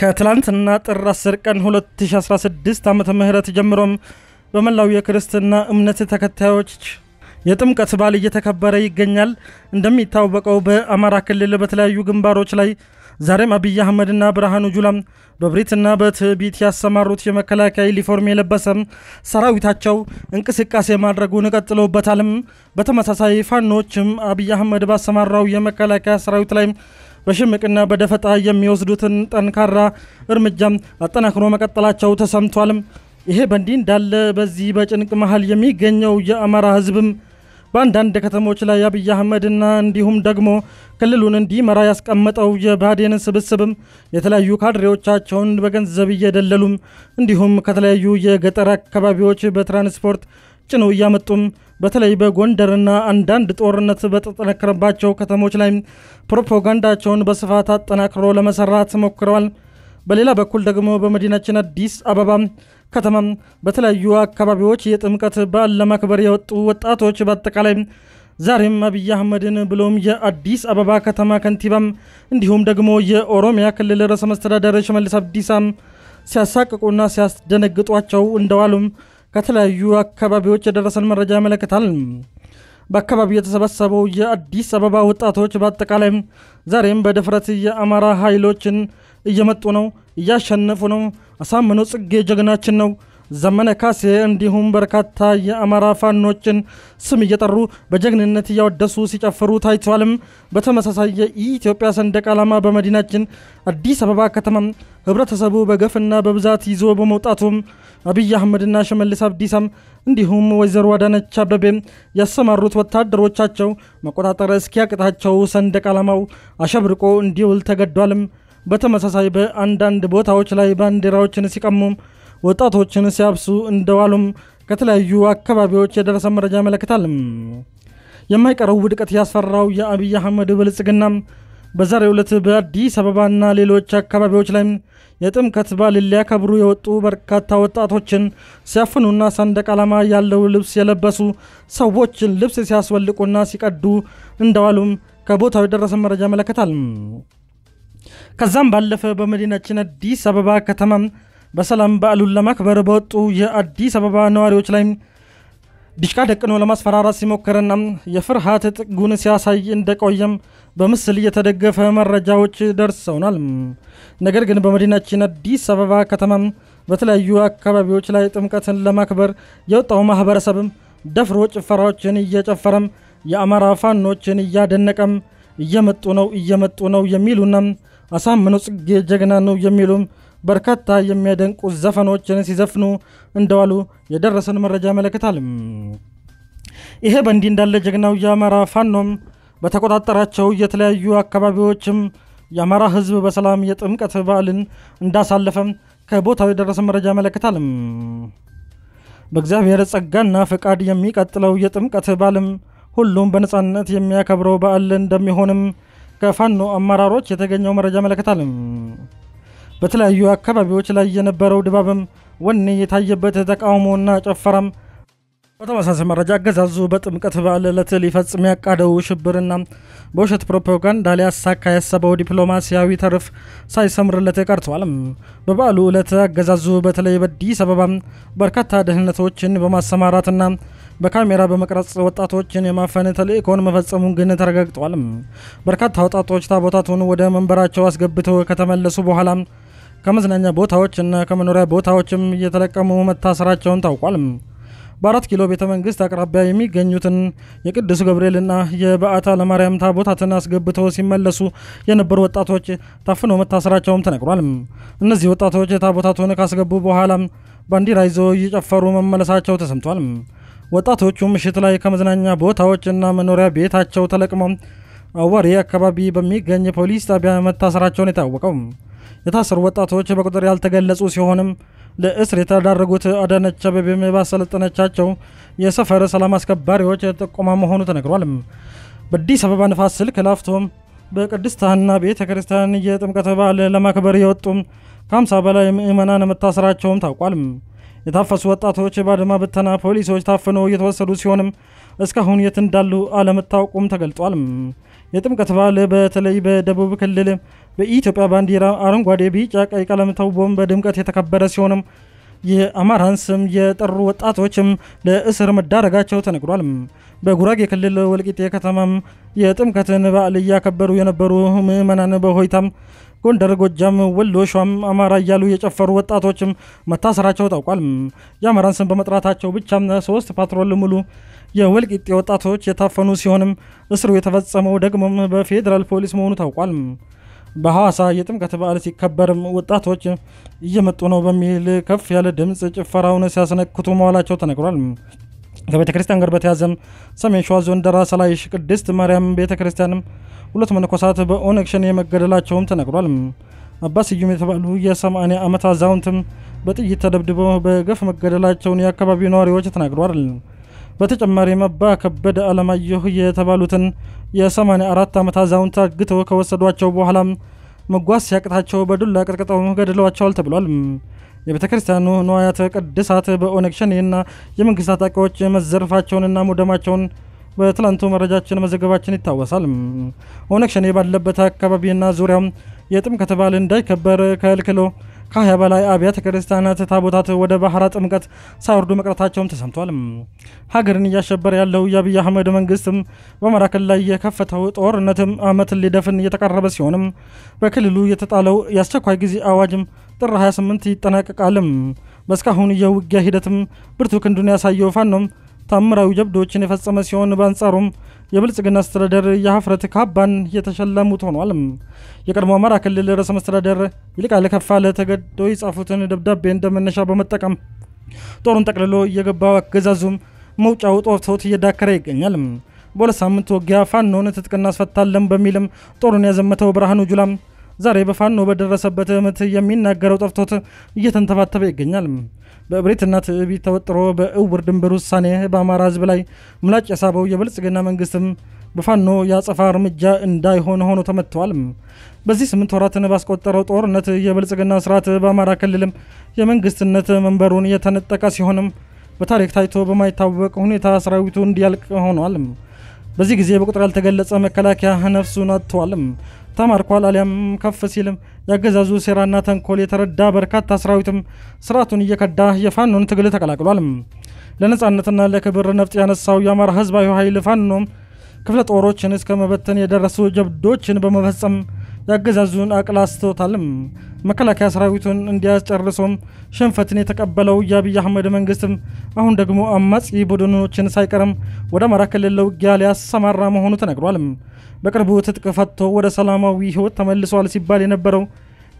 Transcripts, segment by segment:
ከትላንትና ጥር 10 ቀን 2016 ዓ ም ጀምሮም በመላው የክርስትና እምነት ተከታዮች የጥምቀት በዓል እየተከበረ ይገኛል። እንደሚታወቀው በአማራ ክልል በተለያዩ ግንባሮች ላይ ዛሬም አብይ አህመድና ብርሃኑ ጁላም በብሪትና በትዕቢት ያሰማሩት የመከላከያ ዩኒፎርም የለበሰም ሰራዊታቸው እንቅስቃሴ ማድረጉን ቀጥለውበታልም። በተመሳሳይ ፋኖችም አብይ አህመድ ባሰማራው የመከላከያ ሰራዊት ላይ በሽምቅና በደፈጣ የሚወስዱትን ጠንካራ እርምጃም አጠናክሮ መቀጠላቸው ተሰምቷልም። ይሄ በእንዲህ እንዳለ በዚህ በጭንቅ መሀል የሚገኘው የአማራ ህዝብም በአንዳንድ ከተሞች ላይ አብይ አህመድና እንዲሁም ደግሞ ክልሉን እንዲመራ ያስቀመጠው የባህዴን ስብስብም የተለያዩ ካድሬዎቻቸውን በገንዘብ እየደለሉም እንዲሁም ከተለያዩ የገጠር አካባቢዎች በትራንስፖርት ጭነው እያመጡም በተለይ በጎንደርና አንዳንድ ጦርነት በተጠነከረባቸው ከተሞች ላይ ፕሮፓጋንዳቸውን በስፋት አጠናክሮ ለመሰራት ሞክረዋል። በሌላ በኩል ደግሞ በመዲናችን አዲስ አበባ ከተማ በተለያዩ አካባቢዎች የጥምቀት በዓል ለማክበር የወጡ ወጣቶች በአጠቃላይ ዛሬም አብይ አህመድን ብሎም የአዲስ አበባ ከተማ ከንቲባም እንዲሁም ደግሞ የኦሮሚያ ክልል ርዕሰ መስተዳደር ሽመልስ አብዲሳም ሲያሳቅቁና ሲያስደነግጧቸው እንደዋሉም ከተለያዩ አካባቢዎች የደረሰን መረጃ ያመለክታል። በአካባቢው የተሰበሰበው የአዲስ አበባ ወጣቶች በአጠቃላይም ዛሬም በድፍረት የአማራ ኃይሎችን እየመጡ ነው፣ እያሸነፉ ነው፣ አሳምነው ጽጌ ጀግናችን ነው ዘመነ ካሴ እንዲሁም በርካታ የአማራ ፋኖችን ስም እየጠሩ በጀግንነት እያወደሱ ሲጨፍሩ ታይቷልም። በተመሳሳይ የኢትዮጵያ ሰንደቅ ዓላማ በመዲናችን አዲስ አበባ ከተማ ህብረተሰቡ በገፍና በብዛት ይዞ በመውጣቱም አብይ አህመድና ሽመልስ አብዲሳም እንዲሁም ወይዘሮ አዳነች አበቤ ያሰማሩት ወታደሮቻቸው መቆጣጠር እስኪያቅታቸው ሰንደቅ ዓላማው አሸብርቆ እንዲውል ተገዷልም። በተመሳሳይ በአንዳንድ ቦታዎች ላይ ባንዲራዎችን ሲቀሙም ወጣቶችን ሲያብሱ እንደዋሉም ከተለያዩ አካባቢዎች የደረሰ መረጃ ያመለክታል። የማይቀረው ውድቀት ያስፈራው የአብይ አህመድ ብልጽግና በዛሬው ዕለት በአዲስ አበባና ሌሎች አካባቢዎች ላይ የጥምቀት በዓልን ሊያከብሩ የወጡ በርካታ ወጣቶችን ሲያፍኑና ሰንደቅ ዓላማ ያለው ልብስ የለበሱ ሰዎችን ልብስ ሲያስወልቁና ሲቀዱ እንደዋሉም ከቦታው የደረሰ መረጃ ያመለክታል። ከዛም ባለፈ በመዲናችን አዲስ አበባ ከተማ በሰላም በዓሉን ለማክበር በወጡ የአዲስ አበባ ነዋሪዎች ላይ ዲሽቃ ደቅኖ ለማስፈራራት ሲሞክርና የፍርሃት ጥጉን ሲያሳይ እንደቆየም በምስል እየተደገፈ መረጃዎች ደርሰውናል። ነገር ግን በመዲናችን አዲስ አበባ ከተማ በተለያዩ አካባቢዎች ላይ ጥምቀትን ለማክበር የወጣው ማህበረሰብ ደፍሮ ጭፈራዎችን እየጨፈረም የአማራ ፋኖችን እያደነቀም እየመጡ ነው እየመጡ ነው የሚሉና አሳምነው ጽጌ ጀግና ነው የሚሉም በርካታ የሚያደንቁ ዘፈኖችን ሲዘፍኑ እንደዋሉ የደረሰን መረጃ ያመለክታል። ይሄ በእንዲህ እንዳለ ጀግናው የአማራ ፋኖም በተቆጣጠራቸው የተለያዩ አካባቢዎችም የአማራ ሕዝብ በሰላም የጥምቀት በዓልን እንዳሳለፈም ከቦታው የደረሰ መረጃ ያመለክታል። በእግዚአብሔር ጸጋና ፈቃድ የሚቀጥለው የጥምቀት በዓልም ሁሉም በነፃነት የሚያከብረው በዓል እንደሚሆንም ከፋኖ አመራሮች የተገኘው መረጃ ያመለክታል። በተለያዩ አካባቢዎች ላይ የነበረው ድባብም ወኔ የታየበት ተቃውሞና ጨፈራም። በተመሳሳይ መረጃ አገዛዙ በጥምቀት በዓል ዕለት ሊፈጽም ያቃደው ሽብርና በውሸት ፕሮፓጋንዳ ሊያሳካ ያሰበው ዲፕሎማሲያዊ ተርፍ ሳይሰምርለት ቀርቷል። በበዓሉ ዕለት አገዛዙ በተለይ በአዲስ አበባ በርካታ ደህንነቶችን በማሰማራትና በካሜራ በመቅረጽ ወጣቶችን የማፈን ተልእኮን መፈጸሙን ግን ተረጋግጧል። በርካታ ወጣቶች ታቦታቱን ወደ መንበራቸው አስገብተው ከተመለሱ በኋላ ከመዝናኛ ቦታዎች እና ከመኖሪያ ቦታዎችም እየተለቀሙ መታሰራቸውን ታውቋል። በአራት ኪሎ ቤተ መንግስት አቅራቢያ የሚገኙትን የቅዱስ ገብርኤልና የበዓታ ለማርያም ታቦታትን አስገብተው ሲመለሱ የነበሩ ወጣቶች ታፍነው መታሰራቸውም ተነግሯል። እነዚህ ወጣቶች ታቦታቱን ካስገቡ በኋላ ባንዲራ ይዘው እየጨፈሩ መመለሳቸው ተሰምቷል። ወጣቶቹ ምሽት ላይ ከመዝናኛ ቦታዎች እና መኖሪያ ቤታቸው ተለቅመው አዋሪ አካባቢ በሚገኝ ፖሊስ ጣቢያ መታሰራቸውን የታወቀው የታሰሩ ወጣቶች በቁጥር ያልተገለጹ ሲሆንም ለእስር የተዳረጉት አዳነች አቤቤም ባሰለጠነቻቸው የሰፈር ሰላም አስከባሪዎች ጥቆማ መሆኑ ተነግሯል። በአዲስ አበባ ንፋስ ስልክ ላፍቶም በቅድስት ሐና ቤተ ክርስቲያን የጥምቀት በዓል ለማክበር የወጡም ከ50 በላይ ምዕመናን መታሰራቸውም ታውቋል። የታፈሱ ወጣቶች በአድማ ብተና ፖሊሶች ታፍነው እየተወሰዱ ሲሆንም እስካሁን የት እንዳሉ አለመታወቁም ተገልጧል። የጥምቀት በዓል በተለይ በደቡብ ክልል በኢትዮጵያ ባንዲራ አረንጓዴ፣ ቢጫ፣ ቀይ ቀለም ተውቦም በድምቀት የተከበረ ሲሆንም የአማራን ስም የጠሩ ወጣቶችም ለእስር መዳረጋቸው ተነግሯል። በጉራጌ ክልል ወልቂጤ ከተማም የጥምቀትን በዓል እያከበሩ የነበሩ ምዕመናን በሆይታም ጎንደር፣ ጎጃም፣ ወሎ፣ ሸዋም አማራ እያሉ የጨፈሩ ወጣቶችም መታሰራቸው ታውቋል። የአማራን ስም በመጥራታቸው ብቻም ሶስት ፓትሮል ሙሉ የወልቂጤ ወጣቶች የታፈኑ ሲሆንም እስሩ የተፈጸመው ደግሞም በፌዴራል ፖሊስ መሆኑ ታውቋል። በሐዋሳ የጥምቀት በዓል ሲከበርም ወጣቶች እየመጡ ነው በሚል ከፍ ያለ ድምፅ ጭፈራውን ሲያስነክቱ መዋላቸው ተነግሯል። ከቤተ ክርስቲያን ጋር በተያዘም ሰሜን ሸዋ ዞን ደራ ላይሽ ቅድስት ማርያም ቤተ ክርስቲያንም ሁለት መነኮሳት በኦነግ ሸኔ ተነግሯል። አባ ስዩም የተባሉ የ80 ዓመት አዛውንትም በጥይት ተደብድበው በገፍ መገደላቸውን የአካባቢው ነዋሪዎች ተናግረዋል። በተጨማሪ አባ ከበደ አለማየሁ የተባሉትን የ84 ዓመት አዛውንት አግተው ከወሰዷቸው በኋላም መጓዝ ሲያቅታቸው በዱላ ቀጥቅጠው ገድለዋቸዋል ተብሏል። የቤተ ክርስቲያኑ ንዋያተ ቅድሳት በኦነግ ሸኔና የመንግስት ታጣቂዎች መዘርፋቸውንና ሙደማቸውን በትላንቱ መረጃችን መዘገባችን ይታወሳል። ኦነግ ሸኔ ባለበት አካባቢና ዙሪያው የጥምቀት በዓል እንዳይከበር ከልክሎ ከሀያ በላይ አብያተ ክርስቲያናት ታቦታት ወደ ባህረ ጥምቀት ሳይወርዱ መቅረታቸውም ተሰምቷል። ሀገርን እያሸበር ያለው የአብይ አህመድ መንግስትም በአማራ ክልል ላይ የከፈተው ጦርነትም አመት ሊደፍን እየተቃረበ ሲሆንም በክልሉ የተጣለው የአስቸኳይ ጊዜ አዋጅም ጥር 28 ይጠናቀቃልም። በእስካሁን የውጊያ ሂደትም ብርቱ ክንዱን ያሳየው ፋኖም ታምራዊ ጀብዶችን የፈጸመ ሲሆን በአንጻሩም የብልጽግና አስተዳደር የሀፍረት ካባን የተሸለሙት ሆኗልም። የቀድሞ አማራ ክልል ርዕሰ መስተዳደር ይልቃል ከፋለ ተገደው የጻፉትን ደብዳቤ እንደመነሻ በመጠቀም ጦሩን ጠቅልሎ እየገባው አገዛዙም መውጫው ጦቶት እየዳከረ ይገኛል። በሁለት ሳምንት ውጊያ ፋኖን ትጥቅና አስፈታለን በሚልም ጦሩን ያዘመተው ብርሃኑ ጁላም ዛሬ በፋኖ በደረሰበት ምት የሚናገረው ጠፍቶት እየተንተባተበ ይገኛል። በእብሪትና ትዕቢት ተወጥሮ በእውር ድንበር ውሳኔ በአማራ ሕዝብ ላይ ምላጭ የሳበው የብልጽግና መንግስትም በፋኖ የአጸፋ እርምጃ እንዳይሆን ሆኖ ተመጥተዋል። በዚህ ስምንት ወራትን ባስቆጠረው ጦርነት የብልጽግና ስርዓት በአማራ ክልልም የመንግስትነት መንበሩን የተነጠቀ ሲሆንም በታሪክ ታይቶ በማይታወቅ ሁኔታ ሰራዊቱ እንዲያልቅ ሆኗል። በዚህ ጊዜ በቁጥር ያልተገለጸ መከላከያ ነፍሱን አጥቷልም ተማርኳል አሊያም ከፍ ሲልም ያገዛዙ ሴራና ተንኮል የተረዳ በርካታ ሰራዊትም ስርዓቱን እየከዳ የፋኖን ትግል ተቀላቅሏል። ለነፃነትና ለክብር ነፍጥ ያነሳው የአማራ ህዝባዊ ኃይል ፋኖም ክፍለ ጦሮችን እስከ መበተን የደረሱ ጀብዶችን በመፈጸም ያገዛዙን አቅላስቶታልም። መከላከያ ሰራዊቱን እንዲያስጨርሶም ሽንፈትን የተቀበለው የአብይ አህመድ መንግስትም አሁን ደግሞ አማጺ ቡድኖችን ሳይቀርም ወደ አማራ ክልል ለውጊያ ሊያሰማራ መሆኑ ተነግሯል። በቅርቡ ትጥቅ ፈቶ ወደ ሰላማዊ ህይወት ተመልሷል ሲባል የነበረው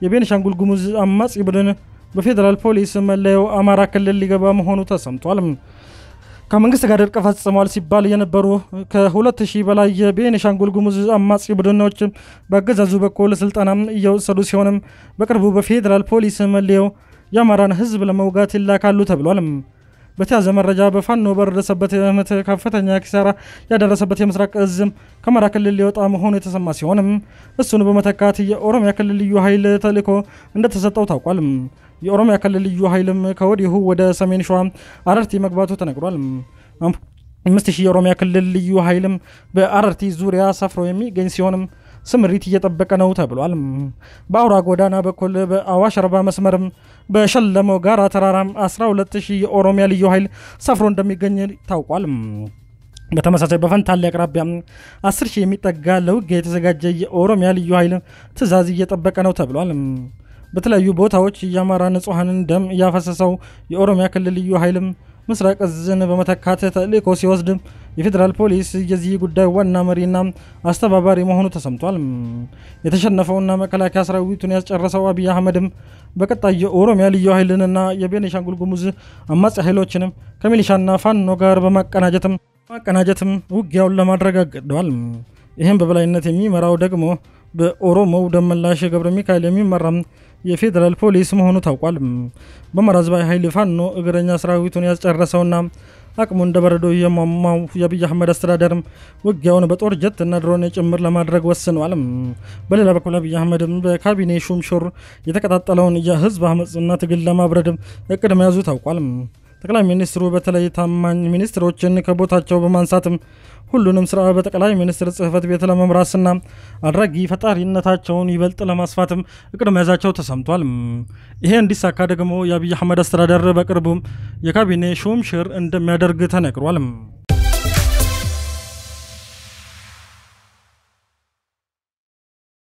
የቤኒሻንጉል ጉሙዝ አማጺ ቡድን በፌዴራል ፖሊስ መለየው አማራ ክልል ሊገባ መሆኑ ተሰምቷል። ከመንግስት ጋር እርቅ ፈጽሟል ሲባል የነበሩ ከሁለት ሺህ በላይ የቤኒሻንጉል ጉሙዝ አማጺ ቡድኖች በአገዛዙ በኩል ስልጠና እየወሰዱ ሲሆንም በቅርቡ በፌዴራል ፖሊስ መለየው የአማራን ህዝብ ለመውጋት ይላካሉ ተብሏል። በተያዘ መረጃ በፋኖ በደረሰበት ህመት ከፍተኛ ኪሳራ ያደረሰበት የምስራቅ እዝም ከአማራ ክልል ሊወጣ መሆኑ የተሰማ ሲሆንም እሱን በመተካት የኦሮሚያ ክልል ልዩ ኃይል ተልዕኮ እንደተሰጠው ታውቋል። የኦሮሚያ ክልል ልዩ ኃይልም ከወዲሁ ወደ ሰሜን ሸዋ አረርቲ መግባቱ ተነግሯል። አምስት ሺህ የኦሮሚያ ክልል ልዩ ኃይልም በአረርቲ ዙሪያ ሰፍሮ የሚገኝ ሲሆንም ስምሪት እየጠበቀ ነው ተብሏል። በአውራ ጎዳና በኩል በአዋሽ አርባ መስመርም በሸለመው ጋራ ተራራም 120 የኦሮሚያ ልዩ ኃይል ሰፍሮ እንደሚገኝ ታውቋል። በተመሳሳይ በፈንታሌ አቅራቢያ 10 ሺህ የሚጠጋ ለውጊያ የተዘጋጀ የኦሮሚያ ልዩ ኃይል ትዕዛዝ እየጠበቀ ነው ተብሏል። በተለያዩ ቦታዎች የአማራ ንጹሐንን ደም እያፈሰሰው የኦሮሚያ ክልል ልዩ ኃይልም ምስራቅ እዝን በመተካት ተልእኮ ሲወስድ የፌዴራል ፖሊስ የዚህ ጉዳይ ዋና መሪና አስተባባሪ መሆኑ ተሰምቷል። የተሸነፈውና መከላከያ ሰራዊቱን ያስጨረሰው አብይ አህመድም በቀጣይ የኦሮሚያ ልዩ ኃይልንና የቤኒሻንጉል ጉሙዝ አማጺ ኃይሎችንም ከሚሊሻና ፋኖ ጋር በማቀናጀትም ማቀናጀትም ውጊያውን ለማድረግ አቅደዋል። ይህም በበላይነት የሚመራው ደግሞ በኦሮሞው ደመላሽ ገብረ ሚካኤል የሚመራም የፌዴራል ፖሊስ መሆኑ ታውቋል። በማራዝ ባይ ኃይል ፋኖ እግረኛ ሰራዊቱን ያስጨረሰውና አቅሙ እንደ በረዶ የሟሟው የአብይ አህመድ አስተዳደር ውጊያውን በጦር ጀት እና ድሮን ጭምር ለማድረግ ወስኗል። በሌላ በኩል አብይ አህመድም በካቢኔ ሹምሹር የተቀጣጠለውን የህዝብ አመፅና ትግል ለማብረድ እቅድ መያዙ ታውቋል። ጠቅላይ ሚኒስትሩ በተለይ ታማኝ ሚኒስትሮችን ከቦታቸው በማንሳትም ሁሉንም ስራ በጠቅላይ ሚኒስትር ጽህፈት ቤት ለመምራስና አድራጊ ፈጣሪነታቸውን ይበልጥ ለማስፋትም እቅድ መያዛቸው ተሰምቷል። ይሄ እንዲሳካ ደግሞ የአብይ አህመድ አስተዳደር በቅርቡ የካቢኔ ሹምሽር እንደሚያደርግ ተነግሯል።